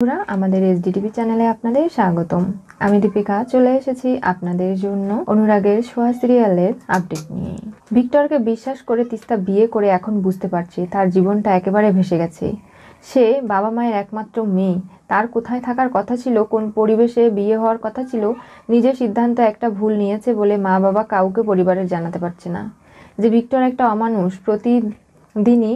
বন্ধুরা আমাদের এসডিটিভি চ্যানেলে আপনাদের স্বাগতম আমি দীপিকা চলে এসেছি আপনাদের জন্য অনুরাগের সোয়া সিরিয়ালের আপডেট নিয়ে ভিক্টরকে বিশ্বাস করে তিস্তা বিয়ে করে এখন বুঝতে পারছি তার জীবনটা একেবারে ভেসে গেছে সে বাবা মায়ের একমাত্র মেয়ে তার কোথায় থাকার কথা ছিল কোন পরিবেশে বিয়ে হওয়ার কথা ছিল নিজের সিদ্ধান্ত একটা ভুল নিয়েছে বলে মা বাবা কাউকে পরিবারের জানাতে পারছে না যে ভিক্টর একটা অমানুষ প্রতিদিনই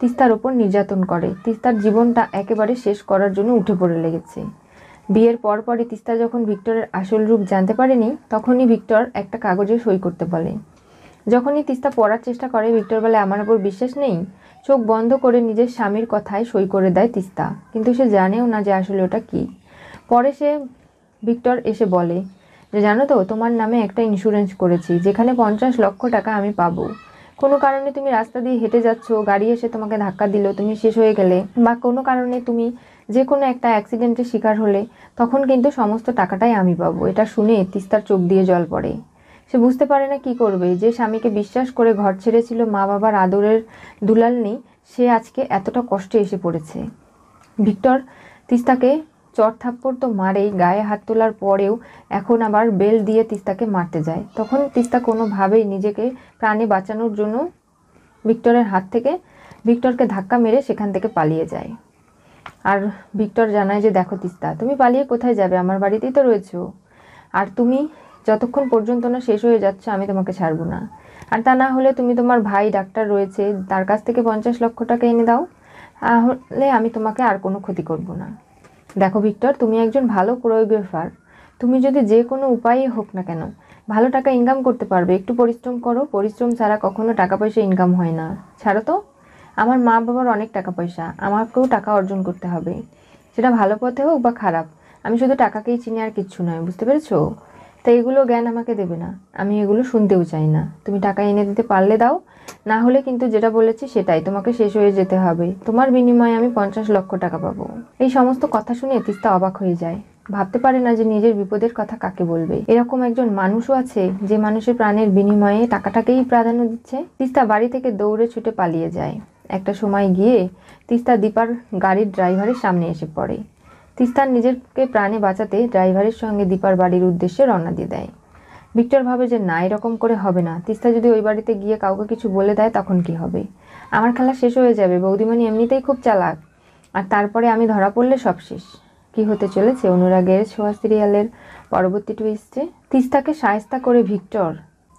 তিস্তার ওপর নির্যাতন করে তিস্তার জীবনটা একেবারে শেষ করার জন্য উঠে পড়ে লেগেছে বিয়ের পরপরই তিস্তা যখন ভিক্টরের আসল রূপ জানতে পারেনি তখনই ভিক্টর একটা কাগজে সই করতে বলে যখনই তিস্তা পড়ার চেষ্টা করে ভিক্টর বলে আমার ওপর বিশ্বাস নেই চোখ বন্ধ করে নিজের স্বামীর কথায় সই করে দেয় তিস্তা কিন্তু সে জানেও না যে আসলে ওটা কি পরে সে ভিক্টর এসে বলে যে জানো তো তোমার নামে একটা ইন্স্যুরেন্স করেছি যেখানে পঞ্চাশ লক্ষ টাকা আমি পাবো কোনো কারণে তুমি রাস্তা দিয়ে হেঁটে যাচ্ছ গাড়ি এসে তোমাকে ধাক্কা দিল তুমি শেষ হয়ে গেলে বা কোনো কারণে তুমি যে কোনো একটা অ্যাক্সিডেন্টের শিকার হলে তখন কিন্তু সমস্ত টাকাটাই আমি পাবো এটা শুনে তিস্তার চোখ দিয়ে জল পড়ে সে বুঝতে পারে না কি করবে যে স্বামীকে বিশ্বাস করে ঘর ছেড়েছিল মা বাবার আদরের দুলাল নেই সে আজকে এতটা কষ্টে এসে পড়েছে ভিক্টর তিস্তাকে চট থাপ্পড় তো মারেই গায়ে হাত তোলার পরেও এখন আবার বেল দিয়ে তিস্তাকে মারতে যায় তখন তিস্তা কোনোভাবেই নিজেকে প্রাণে বাঁচানোর জন্য ভিক্টরের হাত থেকে ভিক্টরকে ধাক্কা মেরে সেখান থেকে পালিয়ে যায় আর ভিক্টর জানায় যে দেখো তিস্তা তুমি পালিয়ে কোথায় যাবে আমার বাড়িতেই তো রয়েছো আর তুমি যতক্ষণ পর্যন্ত না শেষ হয়ে যাচ্ছে আমি তোমাকে ছাড়বো না আর তা না হলে তুমি তোমার ভাই ডাক্তার রয়েছে তার কাছ থেকে পঞ্চাশ লক্ষ টাকা এনে দাও তাহলে আমি তোমাকে আর কোনো ক্ষতি করব না দেখো ভিক্টর তুমি একজন ভালো কোরিওগ্রাফার তুমি যদি যে কোনো উপায়ে হোক না কেন ভালো টাকা ইনকাম করতে পারবে একটু পরিশ্রম করো পরিশ্রম ছাড়া কখনো টাকা পয়সা ইনকাম হয় না ছাড়ো তো আমার মা বাবার অনেক টাকা পয়সা আমাকেও টাকা অর্জন করতে হবে সেটা ভালো পথে হোক বা খারাপ আমি শুধু টাকাকেই চিনি আর কিচ্ছু নয় বুঝতে পেরেছো তাই এগুলো জ্ঞান আমাকে দেবে না আমি এগুলো শুনতেও চাই না তুমি টাকা এনে দিতে পারলে দাও না হলে কিন্তু যেটা বলেছি সেটাই তোমাকে শেষ হয়ে যেতে হবে তোমার বিনিময়ে আমি পঞ্চাশ লক্ষ টাকা পাবো এই সমস্ত কথা শুনে তিস্তা অবাক হয়ে যায় ভাবতে পারে না যে নিজের বিপদের কথা কাকে বলবে এরকম একজন মানুষও আছে যে মানুষের প্রাণের বিনিময়ে টাকাটাকেই প্রাধান্য দিচ্ছে তিস্তা বাড়ি থেকে দৌড়ে ছুটে পালিয়ে যায় একটা সময় গিয়ে তিস্তা দীপার গাড়ির ড্রাইভারের সামনে এসে পড়ে তিস্তার নিজেকে প্রাণে বাঁচাতে ড্রাইভারের সঙ্গে দীপার বাড়ির উদ্দেশ্যে রওনা দিয়ে দেয় ভিক্টর ভাবে যে না এরকম করে হবে না তিস্তা যদি ওই বাড়িতে গিয়ে কাউকে কিছু বলে দেয় তখন কি হবে আমার খেলা শেষ হয়ে যাবে বৌদিমানি এমনিতেই খুব চালাক আর তারপরে আমি ধরা পড়লে সব শেষ কী হতে চলেছে অনুরাগের ছোঁয়া সিরিয়ালের পরবর্তী টুইস্টে তিস্তাকে সায়স্তা করে ভিক্টর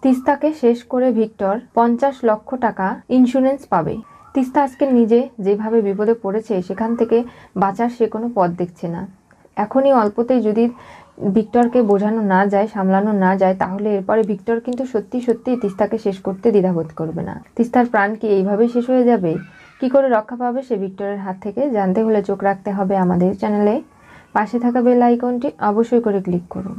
তিস্তাকে শেষ করে ভিক্টর পঞ্চাশ লক্ষ টাকা ইন্স্যুরেন্স পাবে তিস্তা আজকে নিজে যেভাবে বিপদে পড়েছে সেখান থেকে বাঁচার সে কোনো পথ দেখছে না এখনই অল্পতেই যদি ভিক্টরকে বোঝানো না যায় সামলানো না যায় তাহলে এরপরে ভিক্টর কিন্তু সত্যি সত্যি তিস্তাকে শেষ করতে দ্বিধাবোধ করবে না তিস্তার প্রাণ কি এইভাবেই শেষ হয়ে যাবে কি করে রক্ষা পাবে সে ভিক্টরের হাত থেকে জানতে হলে চোখ রাখতে হবে আমাদের চ্যানেলে পাশে থাকা বেল আইকনটি অবশ্যই করে ক্লিক করুন